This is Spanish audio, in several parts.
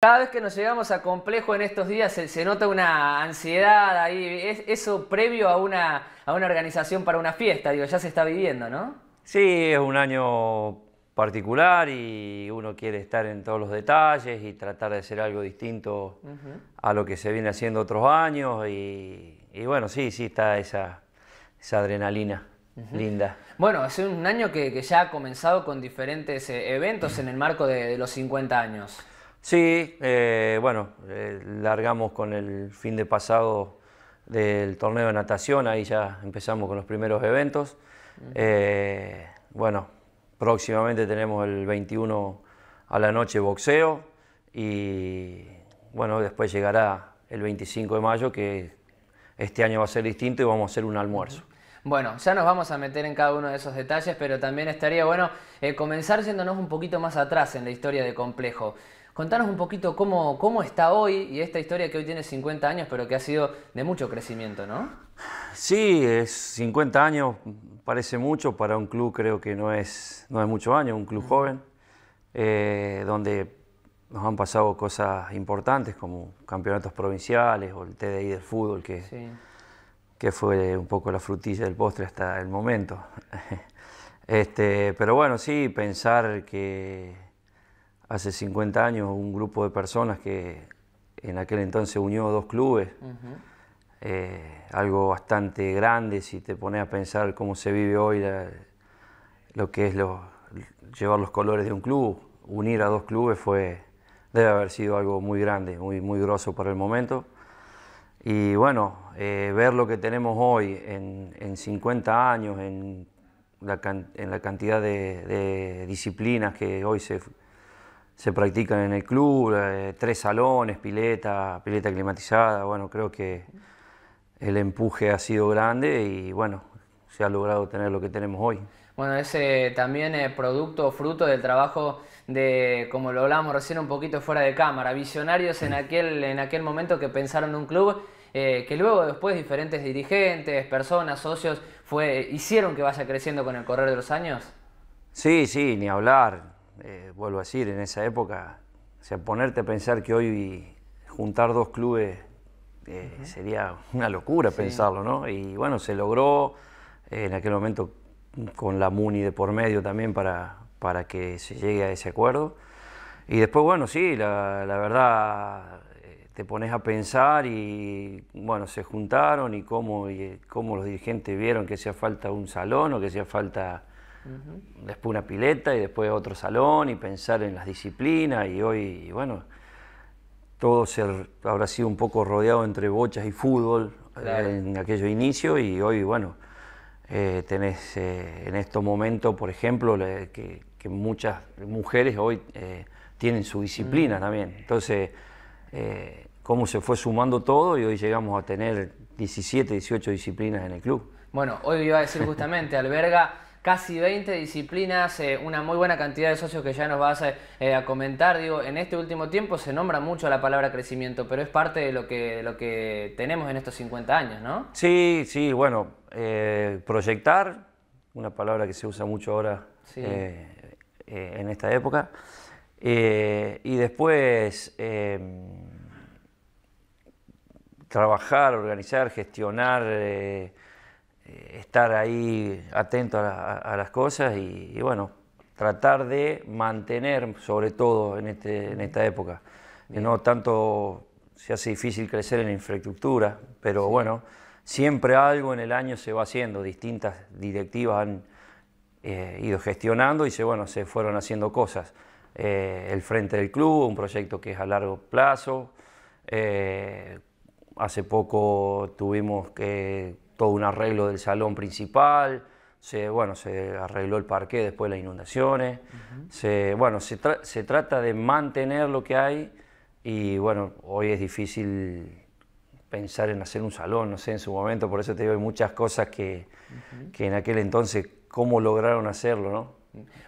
Cada vez que nos llegamos a complejo en estos días se, nota una ansiedad ahí, es, eso previo a una, a una organización para una fiesta, digo, ya se está viviendo, ¿no? Sí, es un año particular y uno quiere estar en todos los detalles y tratar de hacer algo distinto a lo que se viene haciendo otros años y, bueno, sí, sí está esa, esa adrenalina. Linda. Bueno, es un año que, ya ha comenzado con diferentes eh, eventos en el marco de los 50 años. Sí, eh, bueno, eh, largamos con el fin de pasado del torneo de natación, ahí ya empezamos con los primeros eventos. Eh, bueno, próximamente tenemos el 21 a la noche boxeo y bueno, después llegará el 25 de mayo que este año va a ser distinto y vamos a hacer un almuerzo. Bueno, ya nos vamos a meter en cada uno de esos detalles, pero también estaría bueno comenzar yéndonos un poquito más atrás en la historia de Complejo. Contanos un poquito cómo, cómo está hoy y esta historia que hoy tiene 50 años, pero que ha sido de mucho crecimiento, ¿no? Sí, es 50 años, parece mucho, para un club creo que no es, no es mucho año, un club joven, eh, donde nos han pasado cosas importantes como campeonatos provinciales o el TDI del fútbol, que, sí. que fue un poco la frutilla del postre hasta el momento. este, pero bueno, sí, pensar que hace 50 años un grupo de personas que en aquel entonces unió dos clubes, eh, algo bastante grande si te pones a pensar cómo se vive hoy lo que es llevar los colores de un club, unir a dos clubes fue debe haber sido algo muy grande, muy, muy grosso para el momento. Y bueno, eh, ver lo que tenemos hoy en, 50 años, en la, cantidad de disciplinas que hoy se, se practican en el club, eh, tres salones, pileta, pileta climatizada. Bueno, creo que el empuje ha sido grande y bueno, se ha logrado tener lo que tenemos hoy. Bueno, ese también es eh, producto, fruto del trabajo de, como lo hablábamos recién un poquito fuera de cámara, visionarios en aquel, en aquel momento que pensaron un club eh, que luego después diferentes dirigentes, personas, socios, fue, hicieron que vaya creciendo con el correr de los años. Sí, sí, ni hablar. Eh, vuelvo a decir, en esa época, o sea, ponerte a pensar que hoy juntar dos clubes eh, sería una locura pensarlo, ¿no? Y bueno, se logró eh, en aquel momento con la MUNI de por medio también para, para que se llegue a ese acuerdo. Y después, bueno, sí, la, verdad te pones a pensar y bueno, se juntaron y cómo, y cómo los dirigentes vieron que hacía falta un salón o que hacía falta Después una pileta y después otro salón y pensar en las disciplinas y hoy, bueno, todo habrá sido un poco rodeado entre bochas y fútbol eh, en aquello inicio y hoy, bueno, eh, tenés eh, en estos momentos, por ejemplo, que, muchas mujeres hoy tienen su disciplina también. Entonces, cómo se fue sumando todo y hoy llegamos a tener 17, 18 disciplinas en el club. Bueno, hoy iba a decir justamente, alberga casi 20 disciplinas, eh, una muy buena cantidad de socios que ya nos vas eh, a, comentar. Digo, en este último tiempo se nombra mucho la palabra crecimiento, pero es parte de lo que, lo que tenemos en estos 50 años, ¿no? Sí, sí, bueno, eh, proyectar, una palabra que se usa mucho ahora en esta época, y después em, trabajar, organizar, gestionar eh, estar ahí atento a, las cosas y, bueno, tratar de mantener, sobre todo en, este, en esta época, eh, no tanto se hace difícil crecer en infraestructura, pero bueno, siempre algo en el año se va haciendo, distintas directivas han eh, ido gestionando y se, bueno, se fueron haciendo cosas. el Frente del Club, un proyecto que es a largo plazo. hace poco tuvimos que todo un arreglo del salón principal, se, bueno, se arregló el parque después de las inundaciones, se, bueno, se, trata de mantener lo que hay y bueno, hoy es difícil pensar en hacer un salón, no sé, en su momento, por eso te digo, hay muchas cosas que, que en aquel entonces, cómo lograron hacerlo,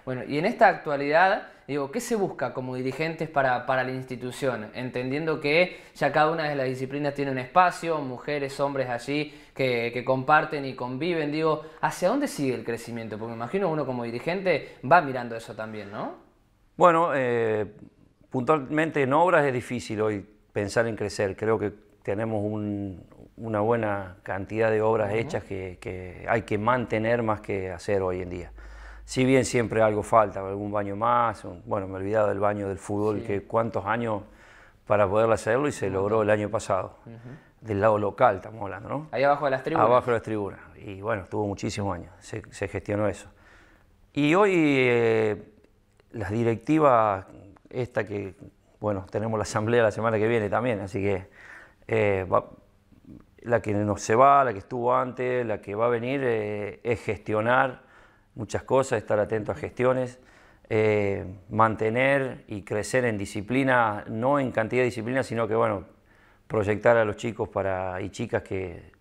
bueno, y en esta actualidad, digo, ¿qué se busca como dirigentes para, la institución? Entendiendo que ya cada una de las disciplinas tiene un espacio, mujeres, hombres allí que, comparten y conviven, digo, ¿hacia dónde sigue el crecimiento? Porque me imagino uno como dirigente va mirando eso también, ¿no? Bueno, eh, puntualmente en obras es difícil hoy pensar en crecer, creo que tenemos una buena cantidad de obras hechas que hay que mantener más que hacer hoy en día. Si bien siempre algo falta, algún baño más, bueno, me he olvidado del baño del fútbol, que cuántos años para poder hacerlo y se logró el año pasado. Del lado local estamos hablando, ¿no? Ahí abajo de las tribunas. Abajo de las tribunas. Y bueno, estuvo muchísimos años, se, gestionó eso. Y hoy eh, las directivas, esta que, bueno, tenemos la asamblea la semana que viene también, así que eh, la que nos se va, la que estuvo antes, la que va a venir, eh, es gestionar muchas cosas, estar atento a gestiones, eh, mantener y crecer en disciplina, no en cantidad de disciplina, sino que bueno, proyectar a los chicos para, y chicas que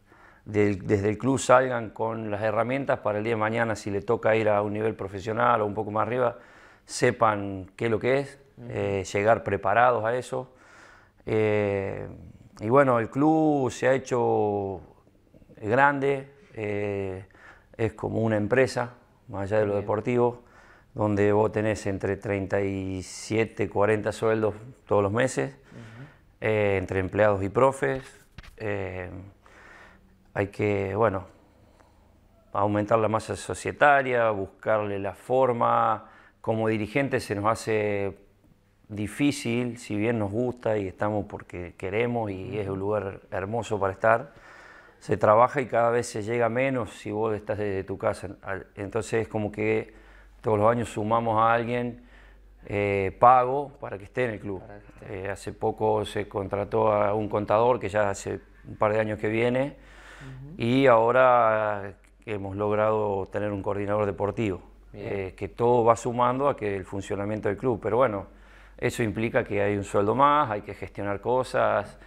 desde el club salgan con las herramientas para el día de mañana, si le toca ir a un nivel profesional o un poco más arriba, sepan qué es lo que es, eh, llegar preparados a eso. Eh, y bueno, el club se ha hecho grande, es como una empresa, más allá de lo deportivo, donde vos tenés entre 37 y 40 sueldos todos los meses, eh, entre empleados y profes. Eh, hay que, bueno, aumentar la masa societaria, buscarle la forma. Como dirigente se nos hace difícil, si bien nos gusta y estamos porque queremos y es un lugar hermoso para estar se trabaja y cada vez se llega menos si vos estás desde tu casa. Entonces es como que todos los años sumamos a alguien eh, pago para que esté en el club. Eh, hace poco se contrató a un contador que ya hace un par de años que viene y ahora hemos logrado tener un coordinador deportivo, eh, que todo va sumando a que el funcionamiento del club. Pero bueno, eso implica que hay un sueldo más, hay que gestionar cosas.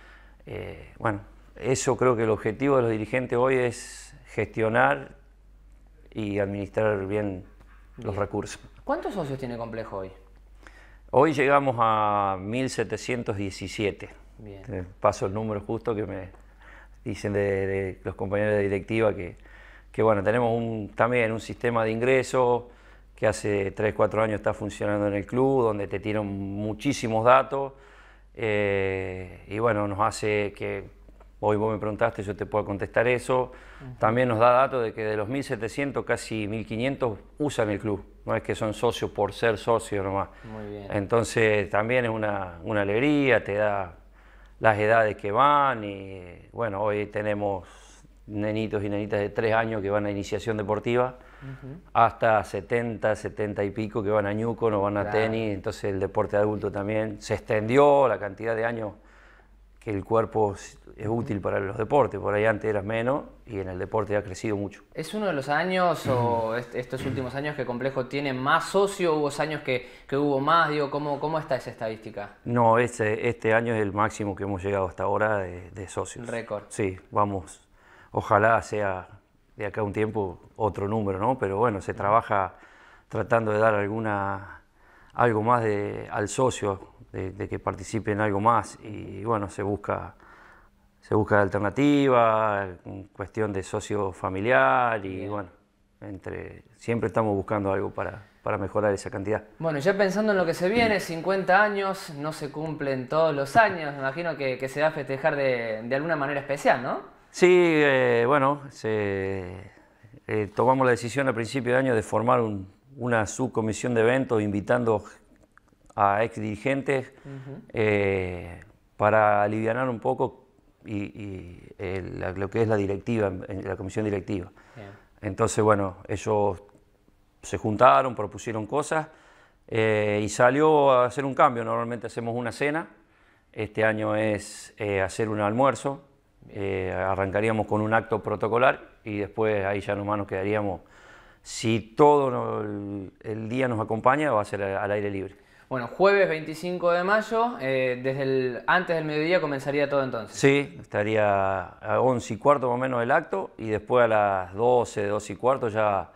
bueno, eso creo que el objetivo de los dirigentes hoy es gestionar y administrar bien, los recursos. ¿Cuántos socios tiene Complejo hoy? Hoy llegamos a 1717. Paso el número justo que me dicen de, los compañeros de directiva que, que bueno, tenemos un, también un sistema de ingresos que hace 3, 4 años está funcionando en el club, donde te tiran muchísimos datos eh, y bueno, nos hace que hoy vos me preguntaste, yo te puedo contestar eso. También nos da datos de que de los 1.700, casi 1.500 usan el club. No es que son socios por ser socios nomás. Muy bien. Entonces también es una, alegría, te da las edades que van y bueno, hoy tenemos nenitos y nenitas de 3 años que van a iniciación deportiva, hasta 70, 70 y pico que van a ñuco, no van a tenis, entonces el deporte adulto también se extendió la cantidad de años que el cuerpo es útil para los deportes. Por ahí antes eras menos y en el deporte ha crecido mucho. ¿Es uno de los años o estos últimos años que Complejo tiene más socios o ¿Hubo años que, hubo más? Digo, ¿cómo, ¿Cómo está esa estadística? No, este, este año es el máximo que hemos llegado hasta ahora de, de socios. Récord. Sí, vamos. Ojalá sea de acá un tiempo otro número, ¿no? Pero bueno, se trabaja tratando de dar alguna algo más de, al socio de, que participe en algo más y bueno, se busca, se busca alternativa, mm, cuestión de socio familiar y bueno, siempre estamos buscando algo para, mejorar esa cantidad. Bueno, ya pensando en lo que se viene, 50 años no se cumplen todos los años, me imagino que, se va a festejar de, alguna manera especial, ¿no? Sí, eh, bueno, eh, tomamos la decisión a principio de año de formar una subcomisión de eventos invitando a ex dirigentes eh, para aliviar un poco y, lo que es la directiva, la comisión directiva. Entonces, bueno, ellos se juntaron, propusieron cosas eh, y salió a hacer un cambio. Normalmente hacemos una cena, este año es eh, hacer un almuerzo. arrancaríamos con un acto protocolar y después ahí ya nomás nos quedaríamos si todo el, día nos acompaña, va a ser al aire libre. Bueno, jueves 25 de mayo, eh, desde el, antes del mediodía comenzaría todo entonces. Sí, estaría a 11 y cuarto más o menos el acto y después a las 12, 12 y cuarto ya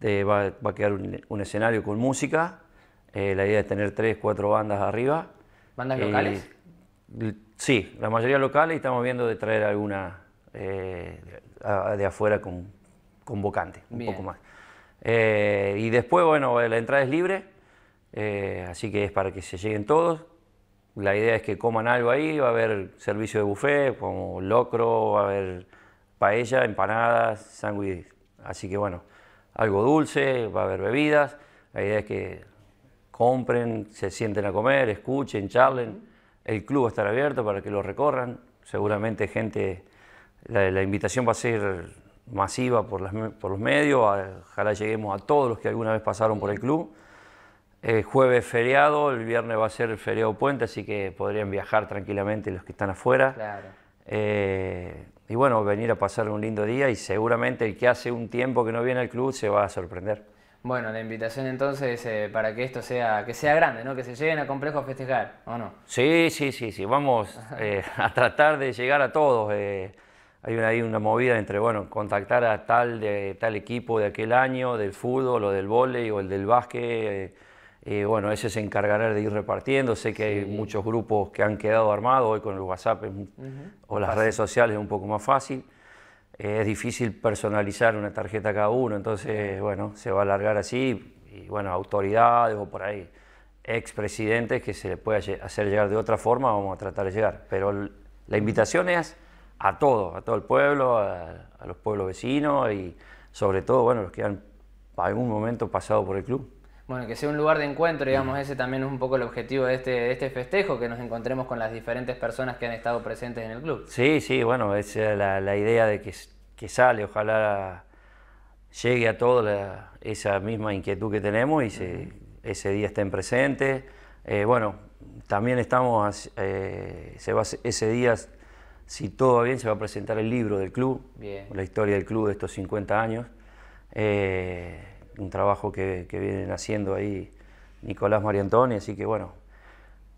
te eh, va, a quedar un, escenario con música. Eh, la idea es tener 3, 4 bandas arriba. ¿Bandas locales? Sí, la mayoría locales y estamos viendo de traer alguna de afuera con, vocante, un poco más. y después, bueno, la entrada es libre eh, así que es para que se lleguen todos. La idea es que coman algo ahí, va a haber servicio de buffet, como locro, va a haber paella, empanadas, sándwich Así que bueno, algo dulce, va a haber bebidas. La idea es que compren, se sienten a comer, escuchen, charlen. El club va a estar abierto para que lo recorran. Seguramente gente, la, invitación va a ser masiva por, por los medios. Ojalá lleguemos a todos los que alguna vez pasaron por el club. El eh, jueves feriado, el viernes va a ser el feriado puente, así que podrían viajar tranquilamente los que están afuera. Eh, y bueno, venir a pasar un lindo día y seguramente el que hace un tiempo que no viene al club se va a sorprender. Bueno, la invitación entonces eh, para que esto sea, que sea grande, ¿no? Que se lleguen a complejo a festejar, ¿o no? Sí, sí, sí, sí. Vamos a tratar de llegar a todos. hay una, una movida entre, bueno, contactar a tal de tal equipo de aquel año, del fútbol o del vóley o el del básquet eh, bueno, ese se encargará de ir repartiendo. Sé que hay muchos grupos que han quedado armados hoy con el WhatsApp o las redes sociales es un poco más fácil. Eh, es difícil personalizar una tarjeta cada uno, entonces, bueno, se va a alargar así. Y bueno, autoridades o por ahí, expresidentes que se le pueda hacer llegar de otra forma, vamos a tratar de llegar. Pero la invitación es a todos, a todo el pueblo, a, a los pueblos vecinos y sobre todo, bueno, los que han en algún momento pasado por el club. Bueno, que sea un lugar de encuentro, digamos, ese también es un poco el objetivo de este, este festejo, que nos encontremos con las diferentes personas que han estado presentes en el club. Sí, sí, bueno, es la, idea de que, sale, ojalá llegue a todos esa misma inquietud que tenemos y ese día estén presentes. Eh, bueno, también estamos, eh, se va, ese día, si todo va bien, se va a presentar el libro del club, la historia del club de estos 50 años. Eh, un trabajo que, que vienen haciendo ahí Nicolás Mariantoni, así que bueno,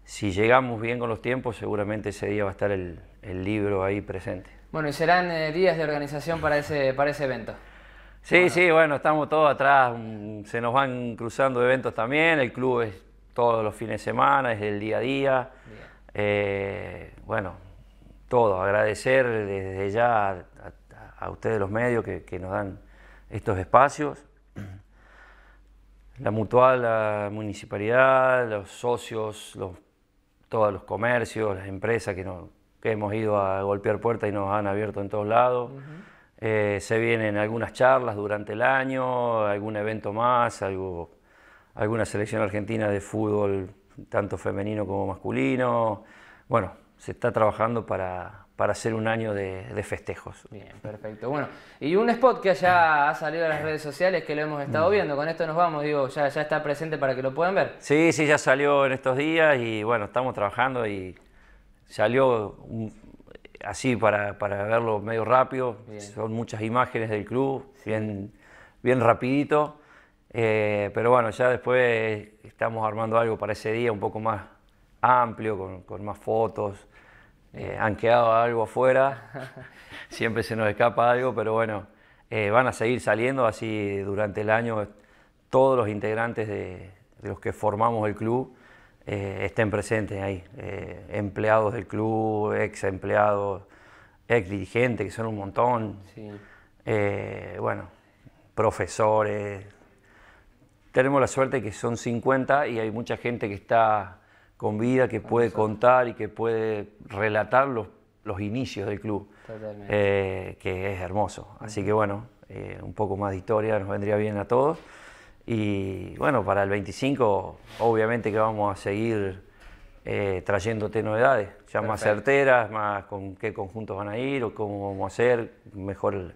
si llegamos bien con los tiempos, seguramente ese día va a estar el, el libro ahí presente. Bueno, y serán eh, días de organización para ese, para ese evento. Sí, sí, bueno, estamos todos atrás, se nos van cruzando eventos también, el club es todos los fines de semana, es el día a día. Eh, bueno, todo, agradecer desde ya a, a ustedes los medios que, que nos dan estos espacios. La mutual, la municipalidad, los socios, los, todos los comercios, las empresas que, hemos ido a golpear puertas y nos han abierto en todos lados. Eh, se vienen algunas charlas durante el año, algún evento más, alguna selección argentina de fútbol, tanto femenino como masculino. Bueno, se está trabajando para, para hacer un año de, festejos. Bien, perfecto. Bueno, y un spot que ya ha salido a las redes sociales que lo hemos estado mm. viendo. Con esto nos vamos, digo, ya, ya está presente para que lo puedan ver. Sí, sí, ya salió en estos días y bueno, estamos trabajando y salió así para, verlo medio rápido. Son muchas imágenes del club, bien, bien rapidito. Eh, pero bueno, ya después estamos armando algo para ese día un poco más amplio, con más fotos. Eh, han quedado algo afuera, siempre se nos escapa algo, pero bueno, eh, van a seguir saliendo así durante el año todos los integrantes de, los que formamos el club eh, estén presentes ahí, empleados del club, ex empleados, ex dirigentes, que son un montón, bueno, profesores. Tenemos la suerte que son 50 y hay mucha gente que está con vida que puede contar y que puede relatar los, los inicios del club, eh, que es hermoso. Así que bueno, eh, un poco más de historia nos vendría bien a todos. Y bueno, para el 25 obviamente que vamos a seguir eh, trayéndote novedades, ya más certeras, más con qué conjuntos van a ir o cómo vamos a hacer, mejor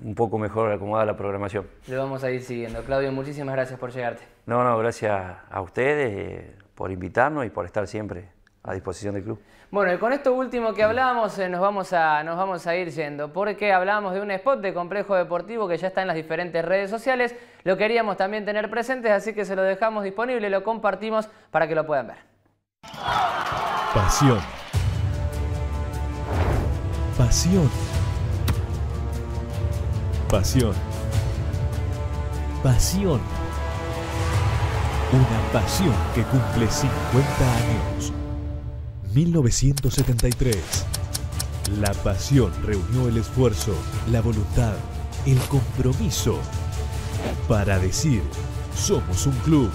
un poco mejor acomodada la programación. Lo vamos a ir siguiendo. Claudio, muchísimas gracias por llegarte. No, no, gracias a ustedes por invitarnos y por estar siempre a disposición del club. Bueno, y con esto último que hablábamos eh, nos, vamos a, nos vamos a ir yendo, porque hablábamos de un spot de complejo deportivo que ya está en las diferentes redes sociales, lo queríamos también tener presentes, así que se lo dejamos disponible, lo compartimos para que lo puedan ver. Pasión. Pasión. Pasión. Pasión una pasión que cumple 50 años. 1973. La pasión reunió el esfuerzo, la voluntad, el compromiso para decir, somos un club.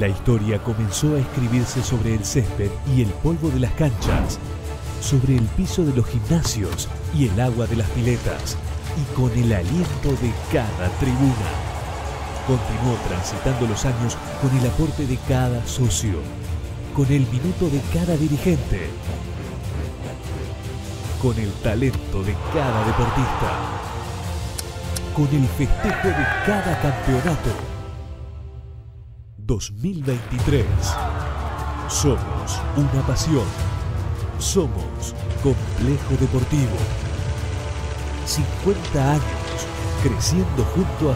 La historia comenzó a escribirse sobre el césped y el polvo de las canchas, sobre el piso de los gimnasios y el agua de las piletas, y con el aliento de cada tribuna. Continuó transitando los años con el aporte de cada socio, con el minuto de cada dirigente, con el talento de cada deportista, con el festejo de cada campeonato. 2023. Somos una pasión. Somos Complejo Deportivo. 50 años creciendo junto a